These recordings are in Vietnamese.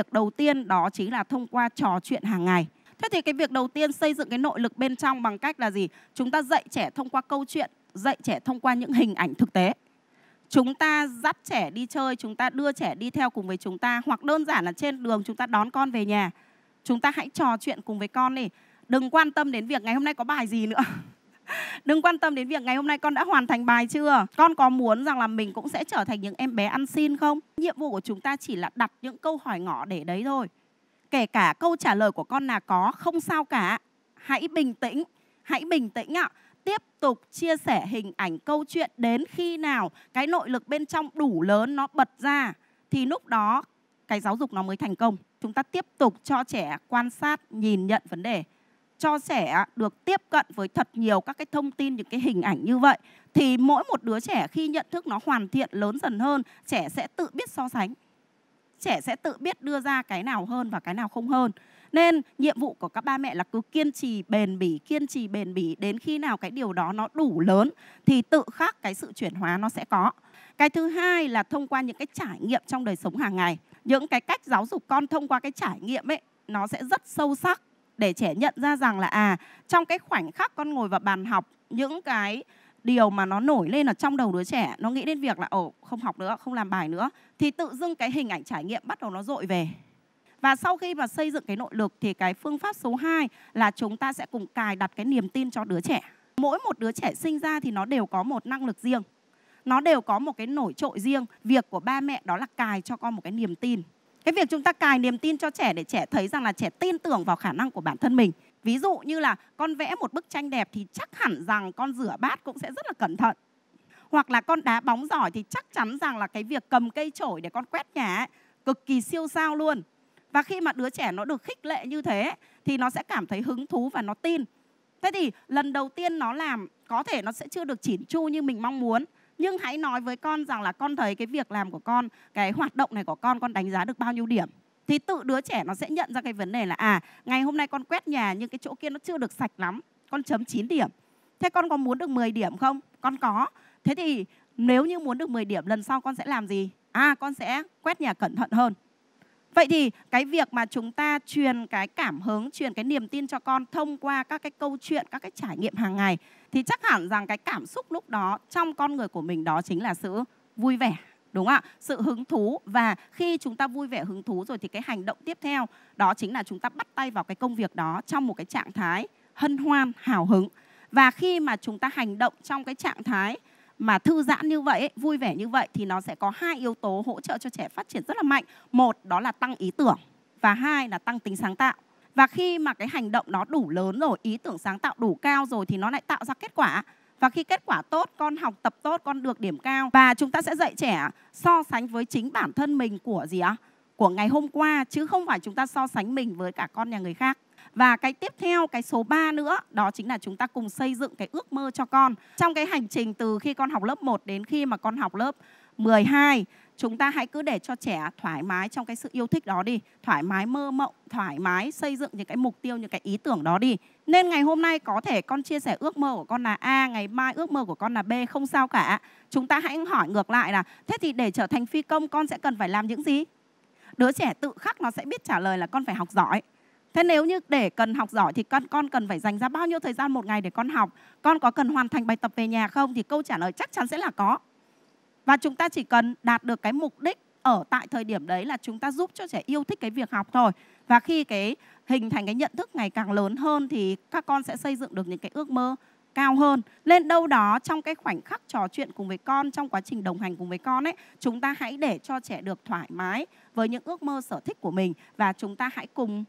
việc đầu tiên đó chính là thông qua trò chuyện hàng ngày. Thế thì cái việc đầu tiên xây dựng cái nội lực bên trong bằng cách là gì? Chúng ta dạy trẻ thông qua câu chuyện, dạy trẻ thông qua những hình ảnh thực tế. Chúng ta dắt trẻ đi chơi, chúng ta đưa trẻ đi theo cùng với chúng ta hoặc đơn giản là trên đường chúng ta đón con về nhà. Chúng ta hãy trò chuyện cùng với con đi. Đừng quan tâm đến việc ngày hôm nay có bài gì nữa. đừng quan tâm đến việc ngày hôm nay con đã hoàn thành bài chưa con có muốn rằng là mình cũng sẽ trở thành những em bé ăn xin không nhiệm vụ của chúng ta chỉ là đặt những câu hỏi ngỏ để đấy thôi kể cả câu trả lời của con là có không sao cả hãy bình tĩnh hãy bình tĩnh ạ tiếp tục chia sẻ hình ảnh câu chuyện đến khi nào cái nội lực bên trong đủ lớn nó bật ra thì lúc đó cái giáo dục nó mới thành công chúng ta tiếp tục cho trẻ quan sát nhìn nhận vấn đề cho trẻ được tiếp cận với thật nhiều các cái thông tin những cái hình ảnh như vậy thì mỗi một đứa trẻ khi nhận thức nó hoàn thiện lớn dần hơn trẻ sẽ tự biết so sánh trẻ sẽ tự biết đưa ra cái nào hơn và cái nào không hơn nên nhiệm vụ của các ba mẹ là cứ kiên trì bền bỉ kiên trì bền bỉ đến khi nào cái điều đó nó đủ lớn thì tự khắc cái sự chuyển hóa nó sẽ có cái thứ hai là thông qua những cái trải nghiệm trong đời sống hàng ngày những cái cách giáo dục con thông qua cái trải nghiệm ấy nó sẽ rất sâu sắc để trẻ nhận ra rằng là à trong cái khoảnh khắc con ngồi vào bàn học những cái điều mà nó nổi lên ở trong đầu đứa trẻ nó nghĩ đến việc là ồ không học nữa không làm bài nữa thì tự dưng cái hình ảnh trải nghiệm bắt đầu nó dội về và sau khi mà xây dựng cái nội lực thì cái phương pháp số 2 là chúng ta sẽ cùng cài đặt cái niềm tin cho đứa trẻ. Mỗi một đứa trẻ sinh ra thì nó đều có một năng lực riêng. Nó đều có một cái nổi trội riêng. Việc của ba mẹ đó là cài cho con một cái niềm tin cái việc chúng ta cài niềm tin cho trẻ để trẻ thấy rằng là trẻ tin tưởng vào khả năng của bản thân mình ví dụ như là con vẽ một bức tranh đẹp thì chắc hẳn rằng con rửa bát cũng sẽ rất là cẩn thận hoặc là con đá bóng giỏi thì chắc chắn rằng là cái việc cầm cây chổi để con quét nhà ấy, cực kỳ siêu sao luôn và khi mà đứa trẻ nó được khích lệ như thế thì nó sẽ cảm thấy hứng thú và nó tin thế thì lần đầu tiên nó làm có thể nó sẽ chưa được chỉn chu như mình mong muốn nhưng hãy nói với con rằng là con thấy cái việc làm của con cái hoạt động này của con con đánh giá được bao nhiêu điểm thì tự đứa trẻ nó sẽ nhận ra cái vấn đề là à ngày hôm nay con quét nhà nhưng cái chỗ kia nó chưa được sạch lắm con chấm 9 điểm thế con có muốn được 10 điểm không con có thế thì nếu như muốn được 10 điểm lần sau con sẽ làm gì à con sẽ quét nhà cẩn thận hơn Vậy thì cái việc mà chúng ta truyền cái cảm hứng, truyền cái niềm tin cho con thông qua các cái câu chuyện, các cái trải nghiệm hàng ngày thì chắc hẳn rằng cái cảm xúc lúc đó trong con người của mình đó chính là sự vui vẻ, đúng không ạ sự hứng thú và khi chúng ta vui vẻ hứng thú rồi thì cái hành động tiếp theo đó chính là chúng ta bắt tay vào cái công việc đó trong một cái trạng thái hân hoan hào hứng và khi mà chúng ta hành động trong cái trạng thái mà thư giãn như vậy, vui vẻ như vậy thì nó sẽ có hai yếu tố hỗ trợ cho trẻ phát triển rất là mạnh. Một đó là tăng ý tưởng và hai là tăng tính sáng tạo. Và khi mà cái hành động nó đủ lớn rồi, ý tưởng sáng tạo đủ cao rồi thì nó lại tạo ra kết quả. Và khi kết quả tốt, con học tập tốt, con được điểm cao. Và chúng ta sẽ dạy trẻ so sánh với chính bản thân mình của gì ạ? Của ngày hôm qua chứ không phải chúng ta so sánh mình với cả con nhà người khác. Và cái tiếp theo, cái số 3 nữa, đó chính là chúng ta cùng xây dựng cái ước mơ cho con. Trong cái hành trình từ khi con học lớp 1 đến khi mà con học lớp 12, chúng ta hãy cứ để cho trẻ thoải mái trong cái sự yêu thích đó đi, thoải mái mơ mộng, thoải mái xây dựng những cái mục tiêu, những cái ý tưởng đó đi. Nên ngày hôm nay có thể con chia sẻ ước mơ của con là A, ngày mai ước mơ của con là B, không sao cả. Chúng ta hãy hỏi ngược lại là thế thì để trở thành phi công con sẽ cần phải làm những gì? Đứa trẻ tự khắc nó sẽ biết trả lời là con phải học giỏi, Thế nếu như để cần học giỏi thì con con cần phải dành ra bao nhiêu thời gian một ngày để con học? Con có cần hoàn thành bài tập về nhà không? Thì câu trả lời chắc chắn sẽ là có. Và chúng ta chỉ cần đạt được cái mục đích ở tại thời điểm đấy là chúng ta giúp cho trẻ yêu thích cái việc học thôi. Và khi cái hình thành cái nhận thức ngày càng lớn hơn thì các con sẽ xây dựng được những cái ước mơ cao hơn. Lên đâu đó trong cái khoảnh khắc trò chuyện cùng với con, trong quá trình đồng hành cùng với con ấy, chúng ta hãy để cho trẻ được thoải mái với những ước mơ sở thích của mình và chúng ta hãy cùng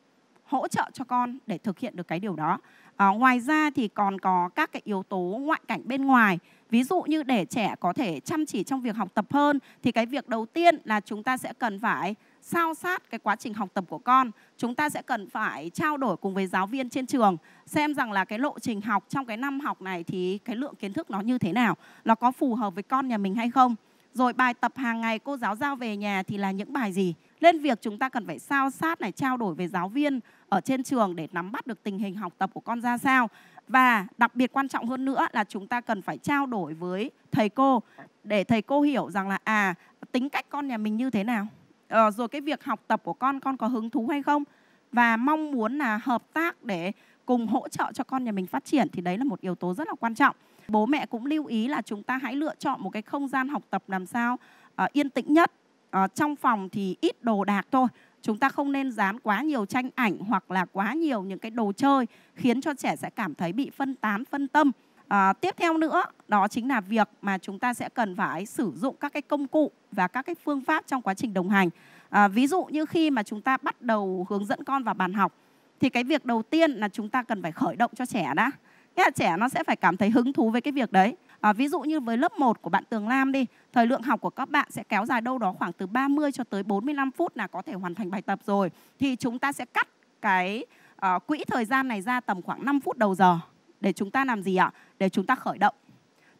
hỗ trợ cho con để thực hiện được cái điều đó. À, ngoài ra thì còn có các cái yếu tố ngoại cảnh bên ngoài. Ví dụ như để trẻ có thể chăm chỉ trong việc học tập hơn thì cái việc đầu tiên là chúng ta sẽ cần phải sao sát cái quá trình học tập của con. Chúng ta sẽ cần phải trao đổi cùng với giáo viên trên trường xem rằng là cái lộ trình học trong cái năm học này thì cái lượng kiến thức nó như thế nào, nó có phù hợp với con nhà mình hay không. Rồi bài tập hàng ngày cô giáo giao về nhà thì là những bài gì. Nên việc chúng ta cần phải sao sát này trao đổi với giáo viên ở trên trường để nắm bắt được tình hình học tập của con ra sao và đặc biệt quan trọng hơn nữa là chúng ta cần phải trao đổi với thầy cô để thầy cô hiểu rằng là à tính cách con nhà mình như thế nào ờ, rồi cái việc học tập của con con có hứng thú hay không và mong muốn là hợp tác để cùng hỗ trợ cho con nhà mình phát triển thì đấy là một yếu tố rất là quan trọng bố mẹ cũng lưu ý là chúng ta hãy lựa chọn một cái không gian học tập làm sao uh, yên tĩnh nhất uh, trong phòng thì ít đồ đạc thôi chúng ta không nên dán quá nhiều tranh ảnh hoặc là quá nhiều những cái đồ chơi khiến cho trẻ sẽ cảm thấy bị phân tán phân tâm à, tiếp theo nữa đó chính là việc mà chúng ta sẽ cần phải sử dụng các cái công cụ và các cái phương pháp trong quá trình đồng hành à, ví dụ như khi mà chúng ta bắt đầu hướng dẫn con vào bàn học thì cái việc đầu tiên là chúng ta cần phải khởi động cho trẻ đã nghĩa là trẻ nó sẽ phải cảm thấy hứng thú với cái việc đấy À, ví dụ như với lớp 1 của bạn Tường Lam đi, thời lượng học của các bạn sẽ kéo dài đâu đó khoảng từ 30 cho tới 45 phút là có thể hoàn thành bài tập rồi. Thì chúng ta sẽ cắt cái uh, quỹ thời gian này ra tầm khoảng 5 phút đầu giờ để chúng ta làm gì ạ? Để chúng ta khởi động.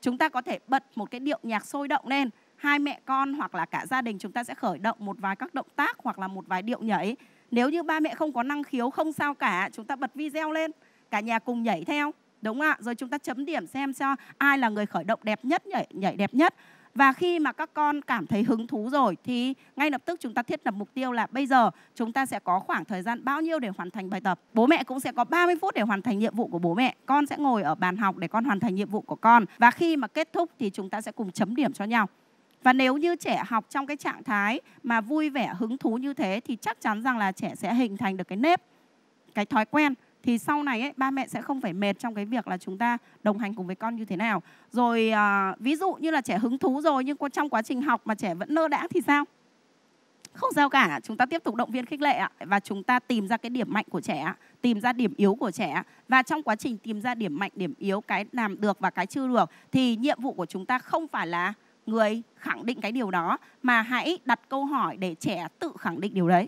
Chúng ta có thể bật một cái điệu nhạc sôi động lên hai mẹ con hoặc là cả gia đình chúng ta sẽ khởi động một vài các động tác hoặc là một vài điệu nhảy. Nếu như ba mẹ không có năng khiếu không sao cả, chúng ta bật video lên, cả nhà cùng nhảy theo đúng không ạ rồi chúng ta chấm điểm xem cho ai là người khởi động đẹp nhất nhảy nhảy đẹp nhất và khi mà các con cảm thấy hứng thú rồi thì ngay lập tức chúng ta thiết lập mục tiêu là bây giờ chúng ta sẽ có khoảng thời gian bao nhiêu để hoàn thành bài tập. Bố mẹ cũng sẽ có 30 phút để hoàn thành nhiệm vụ của bố mẹ. Con sẽ ngồi ở bàn học để con hoàn thành nhiệm vụ của con. Và khi mà kết thúc thì chúng ta sẽ cùng chấm điểm cho nhau. Và nếu như trẻ học trong cái trạng thái mà vui vẻ hứng thú như thế thì chắc chắn rằng là trẻ sẽ hình thành được cái nếp, cái thói quen thì sau này ấy, ba mẹ sẽ không phải mệt trong cái việc là chúng ta đồng hành cùng với con như thế nào rồi à, ví dụ như là trẻ hứng thú rồi nhưng trong quá trình học mà trẻ vẫn nơ đã thì sao không sao cả chúng ta tiếp tục động viên khích lệ ạ và chúng ta tìm ra cái điểm mạnh của trẻ tìm ra điểm yếu của trẻ và trong quá trình tìm ra điểm mạnh điểm yếu cái làm được và cái chưa được thì nhiệm vụ của chúng ta không phải là người khẳng định cái điều đó mà hãy đặt câu hỏi để trẻ tự khẳng định điều đấy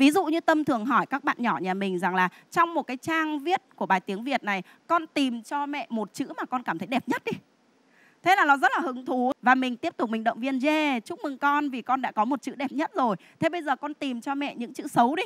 Ví dụ như Tâm thường hỏi các bạn nhỏ nhà mình rằng là trong một cái trang viết của bài tiếng Việt này, con tìm cho mẹ một chữ mà con cảm thấy đẹp nhất đi. Thế là nó rất là hứng thú và mình tiếp tục mình động viên yeah, chúc mừng con vì con đã có một chữ đẹp nhất rồi. Thế bây giờ con tìm cho mẹ những chữ xấu đi.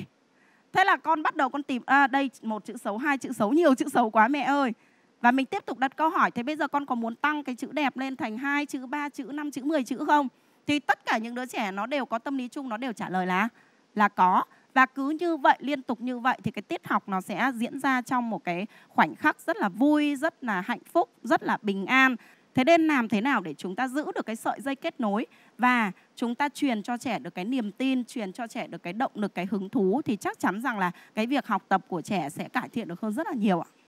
Thế là con bắt đầu con tìm à đây một chữ xấu, hai chữ xấu, nhiều chữ xấu quá mẹ ơi. Và mình tiếp tục đặt câu hỏi thế bây giờ con có muốn tăng cái chữ đẹp lên thành hai chữ, ba chữ, năm chữ, 10 chữ không? Thì tất cả những đứa trẻ nó đều có tâm lý chung nó đều trả lời là là có và cứ như vậy liên tục như vậy thì cái tiết học nó sẽ diễn ra trong một cái khoảnh khắc rất là vui rất là hạnh phúc rất là bình an thế nên làm thế nào để chúng ta giữ được cái sợi dây kết nối và chúng ta truyền cho trẻ được cái niềm tin truyền cho trẻ được cái động lực cái hứng thú thì chắc chắn rằng là cái việc học tập của trẻ sẽ cải thiện được hơn rất là nhiều ạ